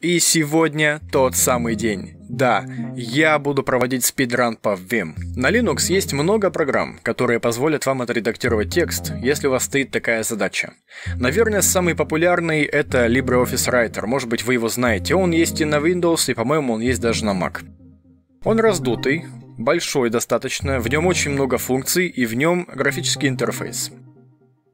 И сегодня тот самый день. Да, я буду проводить спидран по Vim. На Linux есть много программ, которые позволят вам отредактировать текст, если у вас стоит такая задача. Наверное, самый популярный это LibreOffice Writer, может быть вы его знаете. Он есть и на Windows, и по-моему он есть даже на Mac. Он раздутый, большой достаточно, в нем очень много функций и в нем графический интерфейс.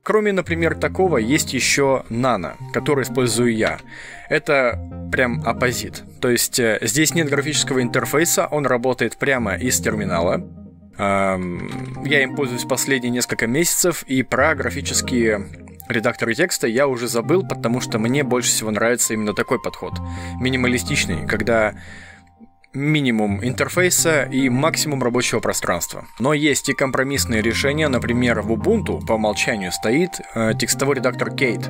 Кроме, например, такого, есть еще Nano, который использую я. Это прям оппозит. То есть э, здесь нет графического интерфейса, он работает прямо из терминала. Эм, я им пользуюсь последние несколько месяцев, и про графические редакторы текста я уже забыл, потому что мне больше всего нравится именно такой подход. Минималистичный, когда минимум интерфейса и максимум рабочего пространства. Но есть и компромиссные решения, например, в Ubuntu по умолчанию стоит э, текстовой редактор Kate.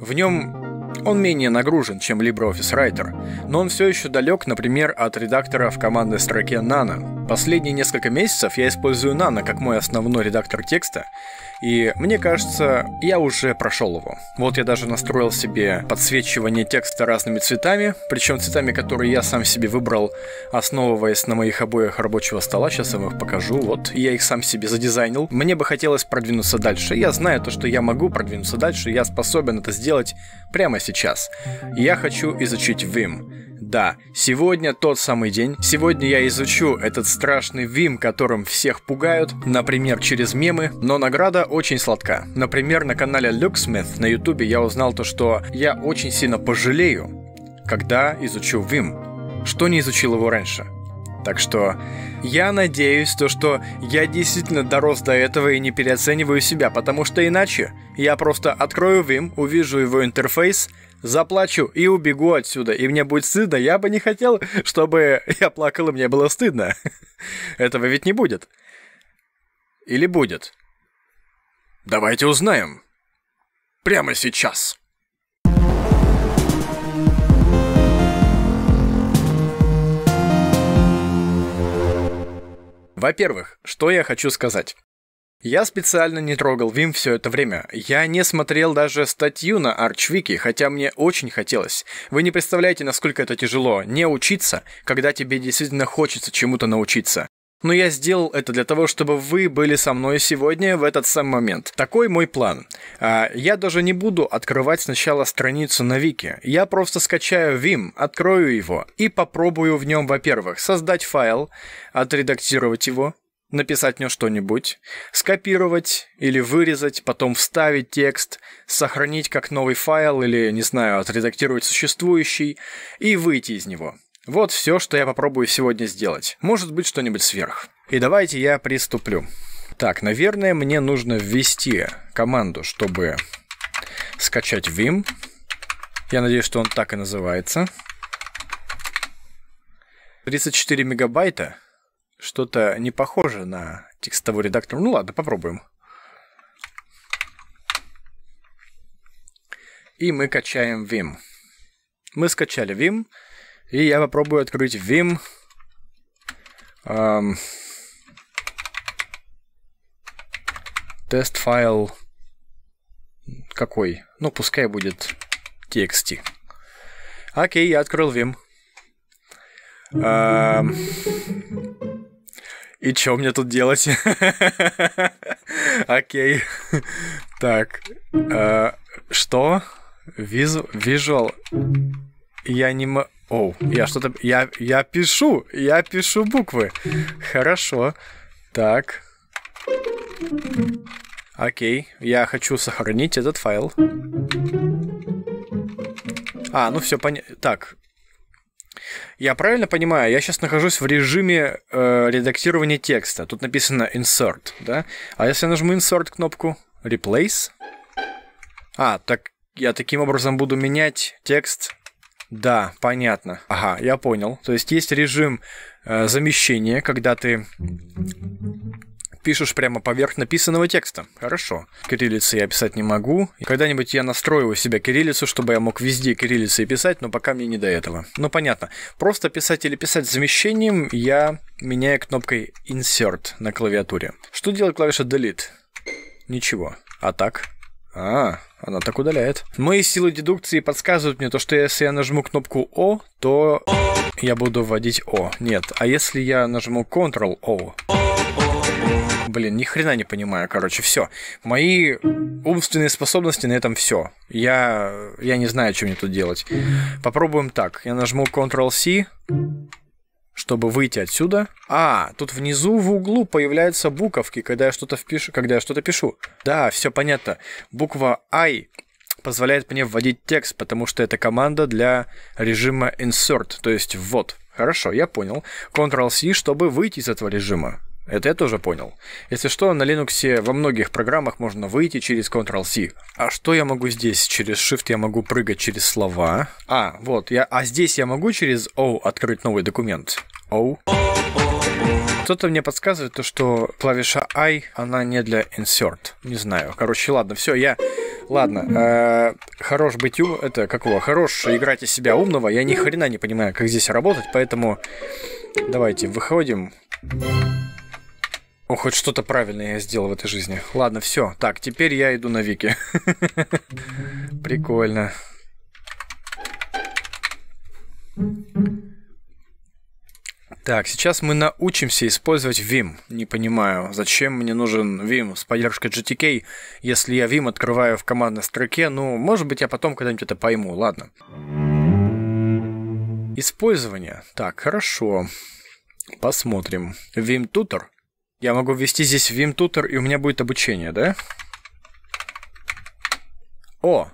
В нем он менее нагружен, чем LibreOffice Writer, но он все еще далек, например, от редактора в командной строке Nano. Последние несколько месяцев я использую Nano как мой основной редактор текста, и мне кажется, я уже прошел его. Вот я даже настроил себе подсвечивание текста разными цветами, причем цветами, которые я сам себе выбрал, основываясь на моих обоях рабочего стола. Сейчас я вам их покажу. Вот я их сам себе задизайнил. Мне бы хотелось продвинуться дальше. Я знаю то, что я могу продвинуться дальше, я способен это сделать прямо сейчас. Я хочу изучить Vim. Да, сегодня тот самый день. Сегодня я изучу этот страшный вим, которым всех пугают, например, через мемы, но награда очень сладка. Например, на канале Люксмит на ютубе я узнал то, что я очень сильно пожалею, когда изучу вим, что не изучил его раньше. Так что я надеюсь, то, что я действительно дорос до этого и не переоцениваю себя, потому что иначе я просто открою Vim, увижу его интерфейс, заплачу и убегу отсюда, и мне будет стыдно, я бы не хотел, чтобы я плакал и мне было стыдно. Этого ведь не будет. Или будет? Давайте узнаем. Прямо сейчас. Во-первых, что я хочу сказать. Я специально не трогал Vim все это время. Я не смотрел даже статью на Арчвики, хотя мне очень хотелось. Вы не представляете, насколько это тяжело не учиться, когда тебе действительно хочется чему-то научиться. Но я сделал это для того, чтобы вы были со мной сегодня в этот самый момент. Такой мой план. А, я даже не буду открывать сначала страницу на Вики. Я просто скачаю Vim, открою его и попробую в нем, во-первых, создать файл, отредактировать его, написать мне что-нибудь, скопировать или вырезать, потом вставить текст, сохранить как новый файл или, не знаю, отредактировать существующий и выйти из него. Вот все, что я попробую сегодня сделать. Может быть, что-нибудь сверх. И давайте я приступлю. Так, наверное, мне нужно ввести команду, чтобы скачать Vim. Я надеюсь, что он так и называется. 34 мегабайта — что-то не похоже на текстовой редактор. Ну ладно, попробуем. И мы качаем Vim. Мы скачали Vim. И я попробую открыть Vim. Эм, тест файл какой? Ну, пускай будет txt. Окей, я открыл Vim. Эм, и чё мне тут делать? Окей. Так. Э, что? Визуал. Я не могу... Оу, я что-то... Я, я пишу, я пишу буквы. Хорошо. Так. Окей, я хочу сохранить этот файл. А, ну все понятно. Так, я правильно понимаю, я сейчас нахожусь в режиме э, редактирования текста. Тут написано insert, да? А если я нажму insert кнопку replace? А, так я таким образом буду менять текст. Да, понятно. Ага, я понял. То есть есть режим э, замещения, когда ты пишешь прямо поверх написанного текста. Хорошо. Кириллицы я писать не могу. Когда-нибудь я настрою у себя кириллицу, чтобы я мог везде кириллицей писать, но пока мне не до этого. Ну, понятно. Просто писать или писать замещением я меняю кнопкой Insert на клавиатуре. Что делает клавиша Delete? Ничего. А так? А, она так удаляет. Мои силы дедукции подсказывают мне то, что если я нажму кнопку O, то я буду вводить O. Нет, а если я нажму Ctrl-O, Блин, ни хрена не понимаю, короче, все. Мои умственные способности на этом все. Я, я не знаю, что мне тут делать. Попробуем так. Я нажму Ctrl-C, чтобы выйти отсюда. А, тут внизу в углу появляются буковки, когда я что-то впишу, когда я что-то пишу. Да, все понятно. Буква I позволяет мне вводить текст, потому что это команда для режима insert, то есть ввод. Хорошо, я понял. Ctrl-C, чтобы выйти из этого режима. Это я тоже понял. Если что, на Linux во многих программах можно выйти через Ctrl-C. А что я могу здесь? Через Shift я могу прыгать через слова. А, вот, я, а здесь я могу через O открыть новый документ. O. Кто-то мне подсказывает то, что клавиша I, она не для insert. Не знаю. Короче, ладно, все, я... Ладно, э, хорош быть у, Это, какого? Хорош играть из себя умного. Я ни хрена не понимаю, как здесь работать, поэтому давайте выходим. О, хоть что-то правильное я сделал в этой жизни. Ладно, все. Так, теперь я иду на Вики. Прикольно. Так, сейчас мы научимся использовать Vim. Не понимаю, зачем мне нужен Vim с поддержкой GTK, если я Vim открываю в командной строке. Ну, может быть, я потом когда-нибудь это пойму, ладно. Использование. Так, хорошо. Посмотрим. Vim Tutor — я могу ввести здесь Vim Tutor, и у меня будет обучение, да? О,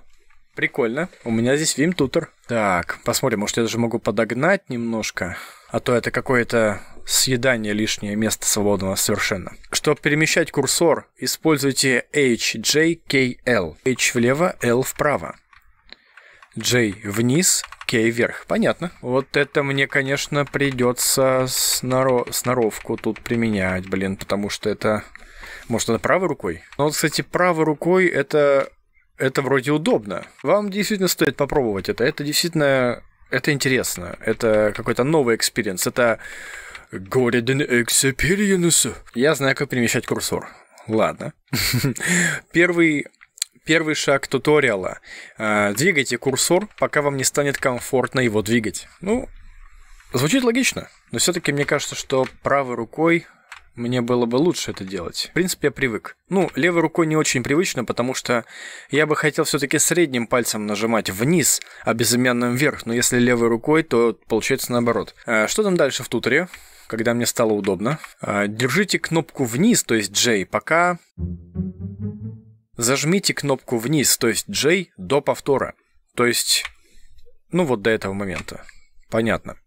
прикольно. У меня здесь Vim Tutor. Так, посмотрим, может, я даже могу подогнать немножко. А то это какое-то съедание лишнее место свободного совершенно. Чтобы перемещать курсор, используйте H J K L. H влево, L вправо. J вниз, K вверх. Понятно. Вот это мне, конечно, придется сноро... сноровку тут применять, блин, потому что это... Может, это правой рукой? Но, ну, вот, кстати, правой рукой это... Это вроде удобно. Вам действительно стоит попробовать это. Это действительно... Это интересно. Это какой-то новый экспириенс. Это... Golden Experience. Я знаю, как перемещать курсор. Ладно. Первый Первый шаг туториала. Э, двигайте курсор, пока вам не станет комфортно его двигать. Ну, звучит логично, но все-таки мне кажется, что правой рукой мне было бы лучше это делать. В принципе, я привык. Ну, левой рукой не очень привычно, потому что я бы хотел все-таки средним пальцем нажимать вниз, а безымянным вверх, но если левой рукой, то получается наоборот. Э, что там дальше в тутере? когда мне стало удобно. Э, держите кнопку вниз, то есть J, пока зажмите кнопку вниз, то есть J, до повтора. То есть, ну вот до этого момента. Понятно.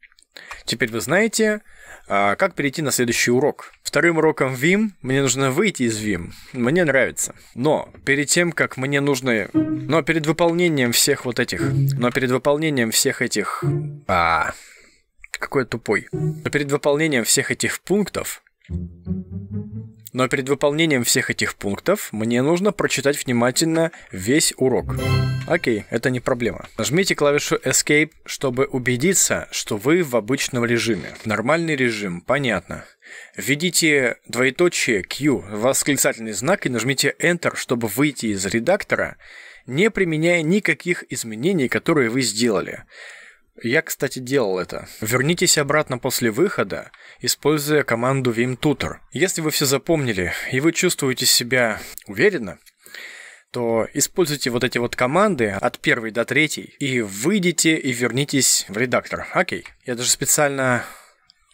Теперь вы знаете, а, как перейти на следующий урок. Вторым уроком Vim мне нужно выйти из Vim. Мне нравится. Но перед тем, как мне нужно... Но перед выполнением всех вот этих... Но перед выполнением всех этих... А, какой я тупой. Но перед выполнением всех этих пунктов но перед выполнением всех этих пунктов мне нужно прочитать внимательно весь урок. Окей, это не проблема. Нажмите клавишу Escape, чтобы убедиться, что вы в обычном режиме. Нормальный режим, понятно. Введите двоеточие Q, восклицательный знак, и нажмите Enter, чтобы выйти из редактора, не применяя никаких изменений, которые вы сделали. Я, кстати, делал это. Вернитесь обратно после выхода, используя команду Vim Tutor. Если вы все запомнили и вы чувствуете себя уверенно, то используйте вот эти вот команды от первой до третьей и выйдите и вернитесь в редактор. Окей. Я даже специально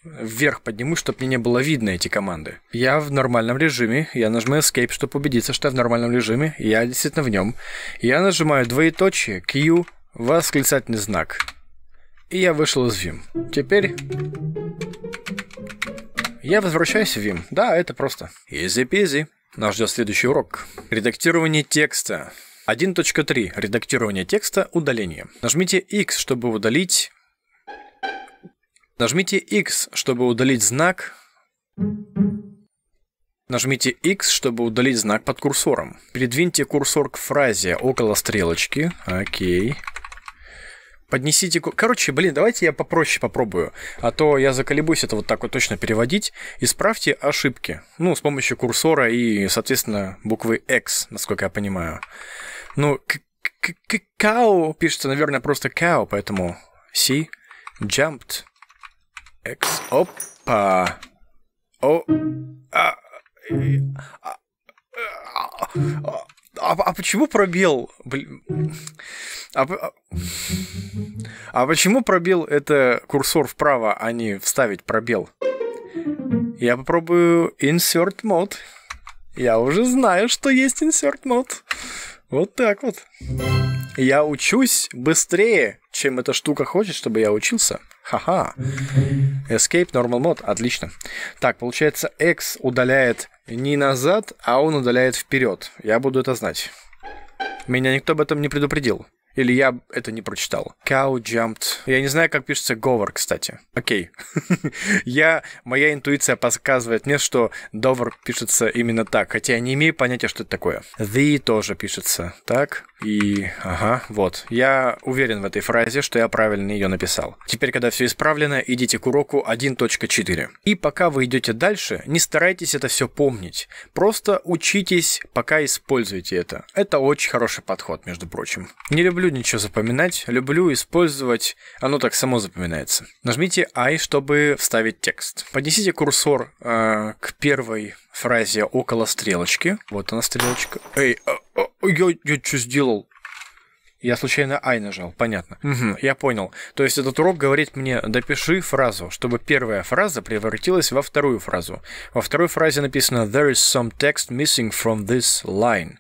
вверх подниму, чтобы мне не было видно эти команды. Я в нормальном режиме, я нажимаю Escape, чтобы убедиться, что я в нормальном режиме, я действительно в нем. Я нажимаю двоеточие, Q, восклицательный знак. И я вышел из Vim. Теперь... Я возвращаюсь в Vim. Да, это просто. Easy peasy. Нас ждет следующий урок. Редактирование текста. 1.3. Редактирование текста. Удаление. Нажмите X, чтобы удалить... Нажмите X, чтобы удалить знак... Нажмите X, чтобы удалить знак под курсором. Передвиньте курсор к фразе около стрелочки. Окей. Поднесите... Короче, блин, давайте я попроще попробую. А то я заколебусь это вот так вот точно переводить. Исправьте ошибки. Ну, с помощью курсора и, соответственно, буквы X, насколько я понимаю. Ну, као пишется, наверное, просто као, поэтому C jumped X. Опа. О. А. а, а, а а, а почему пробел? Блин. А, а, а почему пробел это курсор вправо, а не вставить пробел? Я попробую insert mode. Я уже знаю, что есть insert mode. Вот так вот. Я учусь быстрее, чем эта штука хочет, чтобы я учился. Ха-ха. Escape, normal mode, отлично. Так, получается, X удаляет не назад, а он удаляет вперед. Я буду это знать. Меня никто об этом не предупредил. Или я это не прочитал. Cow jumped. Я не знаю, как пишется говор, кстати. Окей. я, моя интуиция подсказывает мне, что говор пишется именно так, хотя я не имею понятия, что это такое. The тоже пишется так. И, ага, вот. Я уверен в этой фразе, что я правильно ее написал. Теперь, когда все исправлено, идите к уроку 1.4. И пока вы идете дальше, не старайтесь это все помнить. Просто учитесь, пока используете это. Это очень хороший подход, между прочим. Не люблю ничего запоминать, люблю использовать. Оно так само запоминается. Нажмите I, чтобы вставить текст. Поднесите курсор э, к первой фразе около стрелочки. Вот она стрелочка. Эй, а, я, я что сделал? Я случайно "ай" нажал, понятно. Угу, я понял. То есть этот урок говорит мне, допиши фразу, чтобы первая фраза превратилась во вторую фразу. Во второй фразе написано There is some text missing from this line.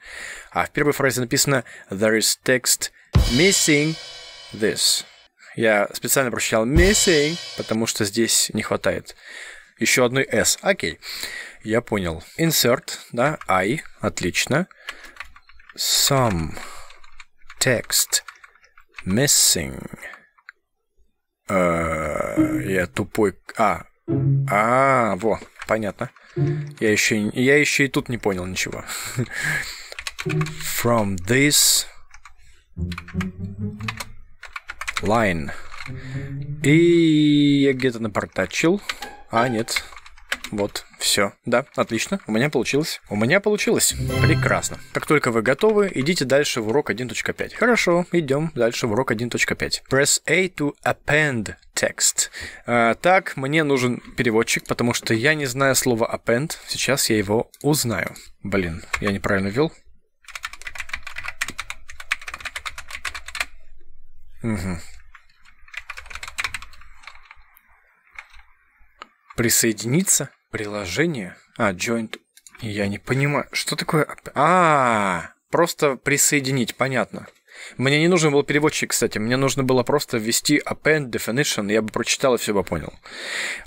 А в первой фразе написано There is text missing this. Я специально прочитал missing, потому что здесь не хватает еще одной S. Окей, я понял. Insert, да, I, отлично some text missing. Э, я тупой. А, а, во, понятно. Я еще, я еще и тут не понял ничего. From this line. И я где-то напортачил. А, нет. Вот, все. Да, отлично. У меня получилось. У меня получилось. Прекрасно. Как только вы готовы, идите дальше в урок 1.5. Хорошо, идем дальше в урок 1.5. Press A to append text. А, так, мне нужен переводчик, потому что я не знаю слова append. Сейчас я его узнаю. Блин, я неправильно ввел. Угу. Присоединиться? Приложение? А, joint. Я не понимаю, что такое... А, просто присоединить, понятно. Мне не нужен был переводчик, кстати. Мне нужно было просто ввести append definition, я бы прочитал и все бы понял.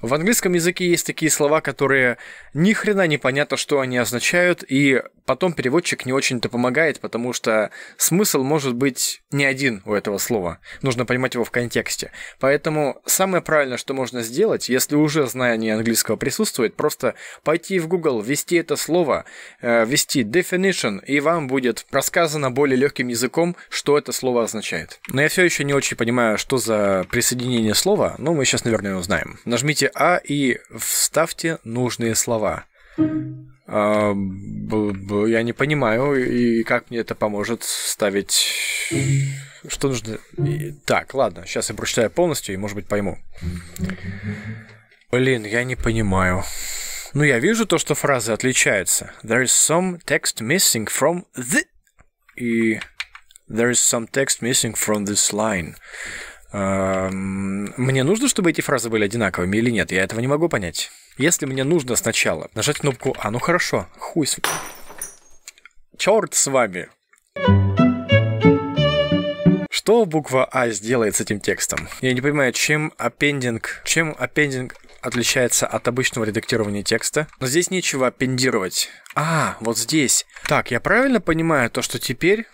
В английском языке есть такие слова, которые ни хрена не понятно, что они означают, и потом переводчик не очень-то помогает, потому что смысл может быть не один у этого слова. Нужно понимать его в контексте. Поэтому самое правильное, что можно сделать, если уже знание английского присутствует, просто пойти в Google, ввести это слово, э, ввести definition, и вам будет рассказано более легким языком, что это слово означает. Но я все еще не очень понимаю, что за присоединение слова, но ну, мы сейчас, наверное, узнаем. Нажмите А и вставьте нужные слова. А, б, б, я не понимаю, и как мне это поможет вставить... Что нужно... И, так, ладно, сейчас я прочитаю полностью и, может быть, пойму. Блин, я не понимаю. Ну, я вижу то, что фразы отличаются. There is some text missing from the... И There is some text missing from this line. Эм, мне нужно, чтобы эти фразы были одинаковыми или нет? Я этого не могу понять. Если мне нужно сначала нажать кнопку «А», ну хорошо, хуй с... Черт с вами! Что буква А сделает с этим текстом? Я не понимаю, чем аппендинг, чем аппендинг отличается от обычного редактирования текста. Но здесь нечего аппендировать. А, вот здесь. Так, я правильно понимаю то, что теперь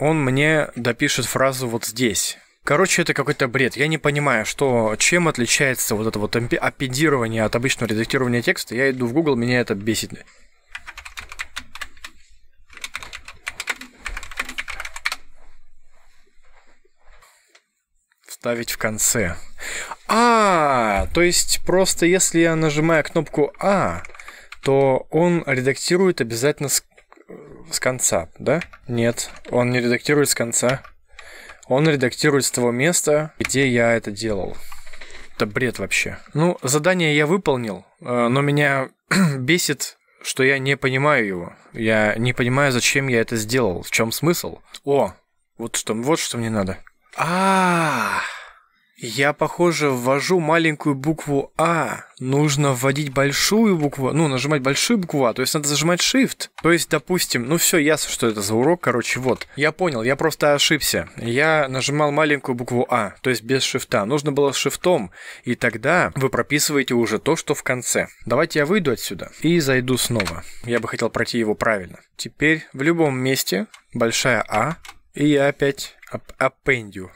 он мне допишет фразу вот здесь. Короче, это какой-то бред. Я не понимаю, что, чем отличается вот это вот аппедирование от обычного редактирования текста. Я иду в Google, меня это бесит. Вставить в конце. А, то есть просто если я нажимаю кнопку А, то он редактирует обязательно с с конца, да? Нет, он не редактирует с конца. Он редактирует с того места, где я это делал. Это бред вообще. Ну, задание я выполнил, э, но меня бесит, что я не понимаю его. Я не понимаю, зачем я это сделал, в чем смысл. О, вот что, вот что мне надо. А-а-а! Я, похоже, ввожу маленькую букву А. Нужно вводить большую букву, ну, нажимать большую букву А, то есть надо зажимать Shift. То есть, допустим, ну все, ясно, что это за урок, короче, вот. Я понял, я просто ошибся. Я нажимал маленькую букву А, то есть без шифта. Нужно было с шифтом, и тогда вы прописываете уже то, что в конце. Давайте я выйду отсюда и зайду снова. Я бы хотел пройти его правильно. Теперь в любом месте большая А, и я опять ап аппендю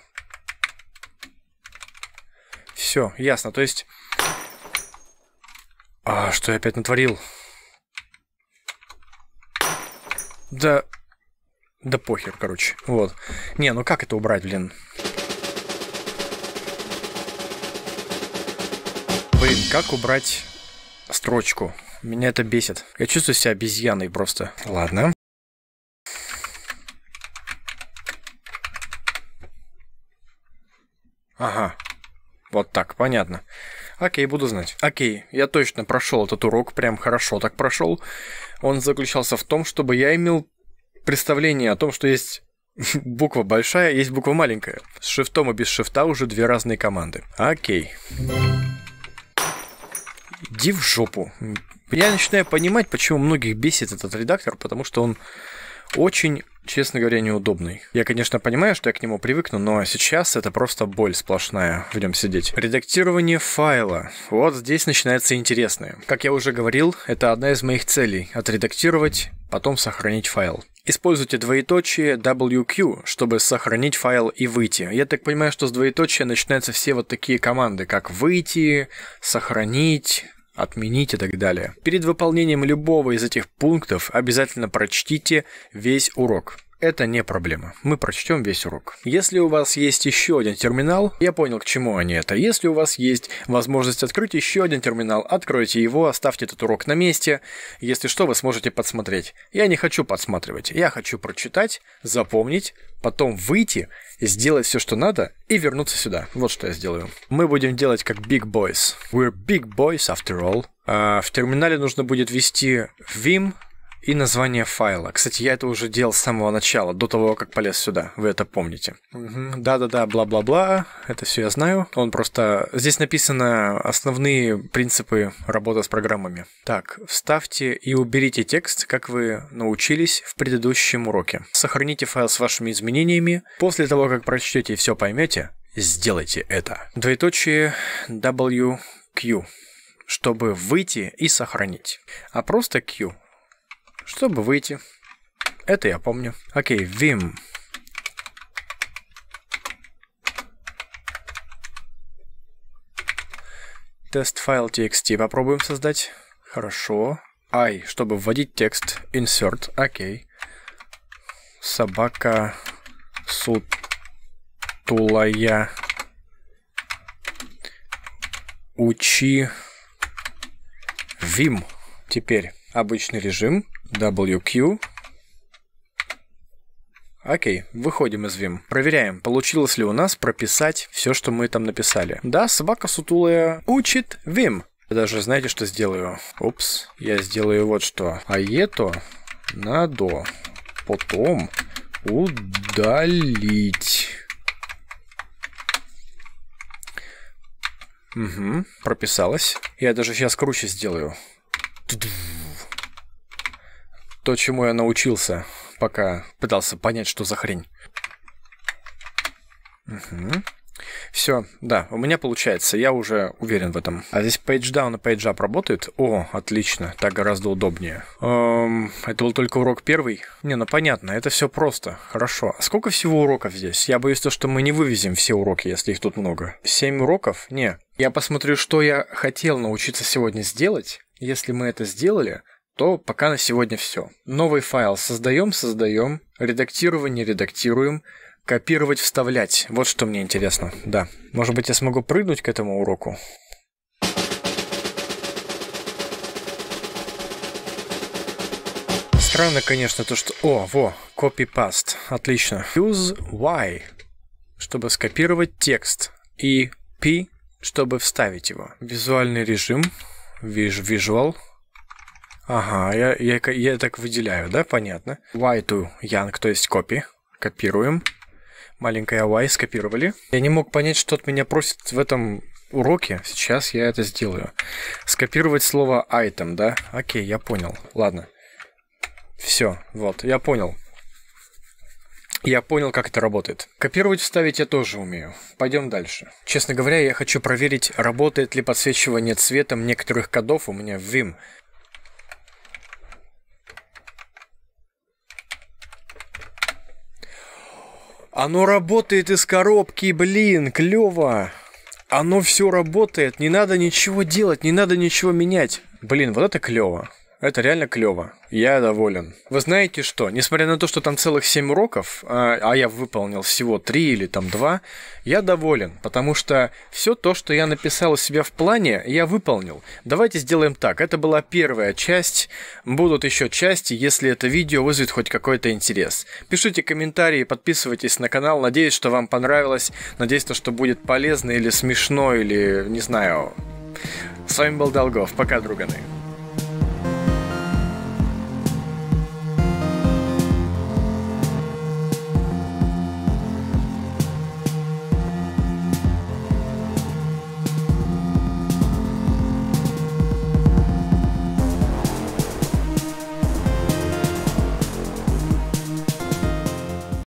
все, ясно. То есть... А, что я опять натворил? Да... Да похер, короче. Вот. Не, ну как это убрать, блин? Блин, как убрать строчку? Меня это бесит. Я чувствую себя обезьяной просто. Ладно. Ага. Вот так, понятно. Окей, буду знать. Окей, я точно прошел этот урок, прям хорошо так прошел. Он заключался в том, чтобы я имел представление о том, что есть буква большая, есть буква маленькая. С шифтом и без шифта уже две разные команды. Окей. Иди в жопу. Я начинаю понимать, почему многих бесит этот редактор, потому что он очень честно говоря, неудобный. Я, конечно, понимаю, что я к нему привыкну, но сейчас это просто боль сплошная в нем сидеть. Редактирование файла. Вот здесь начинается интересное. Как я уже говорил, это одна из моих целей — отредактировать, потом сохранить файл. Используйте двоеточие WQ, чтобы сохранить файл и выйти. Я так понимаю, что с двоеточия начинаются все вот такие команды, как выйти, сохранить, отменить и так далее. Перед выполнением любого из этих пунктов обязательно прочтите весь урок это не проблема. Мы прочтем весь урок. Если у вас есть еще один терминал, я понял, к чему они это. Если у вас есть возможность открыть еще один терминал, откройте его, оставьте этот урок на месте. Если что, вы сможете подсмотреть. Я не хочу подсматривать. Я хочу прочитать, запомнить, потом выйти, сделать все, что надо, и вернуться сюда. Вот что я сделаю. Мы будем делать как Big Boys. We're Big Boys after all. А в терминале нужно будет ввести Vim и название файла. Кстати, я это уже делал с самого начала, до того, как полез сюда. Вы это помните. Да-да-да, бла-бла-бла. Это все я знаю. Он просто... Здесь написано основные принципы работы с программами. Так, вставьте и уберите текст, как вы научились в предыдущем уроке. Сохраните файл с вашими изменениями. После того, как прочтете и все поймете, сделайте это. Двоеточие WQ чтобы выйти и сохранить. А просто Q чтобы выйти. Это я помню. Окей, vim. Тест файл txt попробуем создать. Хорошо. I, чтобы вводить текст. Insert. Окей. Собака сутулая. Учи. Vim. Теперь обычный режим. WQ. Окей, выходим из Vim. Проверяем, получилось ли у нас прописать все, что мы там написали. Да, собака сутулая учит Vim. Я Даже знаете, что сделаю? Упс, я сделаю вот что. А это надо потом удалить. Угу, прописалось. Я даже сейчас круче сделаю. Ту-ду то, чему я научился, пока пытался понять, что за хрень. Угу. Все, да, у меня получается, я уже уверен в этом. А здесь page down и page up работают? О, отлично, так гораздо удобнее. Эм, это был только урок первый? Не, ну понятно, это все просто, хорошо. А сколько всего уроков здесь? Я боюсь то, что мы не вывезем все уроки, если их тут много. Семь уроков? Не. Я посмотрю, что я хотел научиться сегодня сделать. Если мы это сделали, то пока на сегодня все. Новый файл создаем, создаем, редактирование редактируем, копировать, вставлять. Вот что мне интересно, да. Может быть, я смогу прыгнуть к этому уроку? Странно, конечно, то, что... О, во, copy-paste. Отлично. Use Y, чтобы скопировать текст. И P, чтобы вставить его. Визуальный режим. Visual. Ага, я, я, я так выделяю, да, понятно. Y to young, то есть копи, Копируем. Маленькая y скопировали. Я не мог понять, что от меня просит в этом уроке. Сейчас я это сделаю. Скопировать слово item, да? Окей, я понял. Ладно. Все, вот, я понял. Я понял, как это работает. Копировать, вставить я тоже умею. Пойдем дальше. Честно говоря, я хочу проверить, работает ли подсвечивание цветом некоторых кодов у меня в Vim. Оно работает из коробки, блин, клево. Оно все работает, не надо ничего делать, не надо ничего менять. Блин, вот это клево. Это реально клево. Я доволен. Вы знаете что? Несмотря на то, что там целых 7 уроков, а, а я выполнил всего 3 или там 2, я доволен, потому что все то, что я написал у себя в плане, я выполнил. Давайте сделаем так. Это была первая часть. Будут еще части, если это видео вызовет хоть какой-то интерес. Пишите комментарии, подписывайтесь на канал. Надеюсь, что вам понравилось. Надеюсь, то, что будет полезно или смешно, или не знаю. С вами был Долгов. Пока, друганы.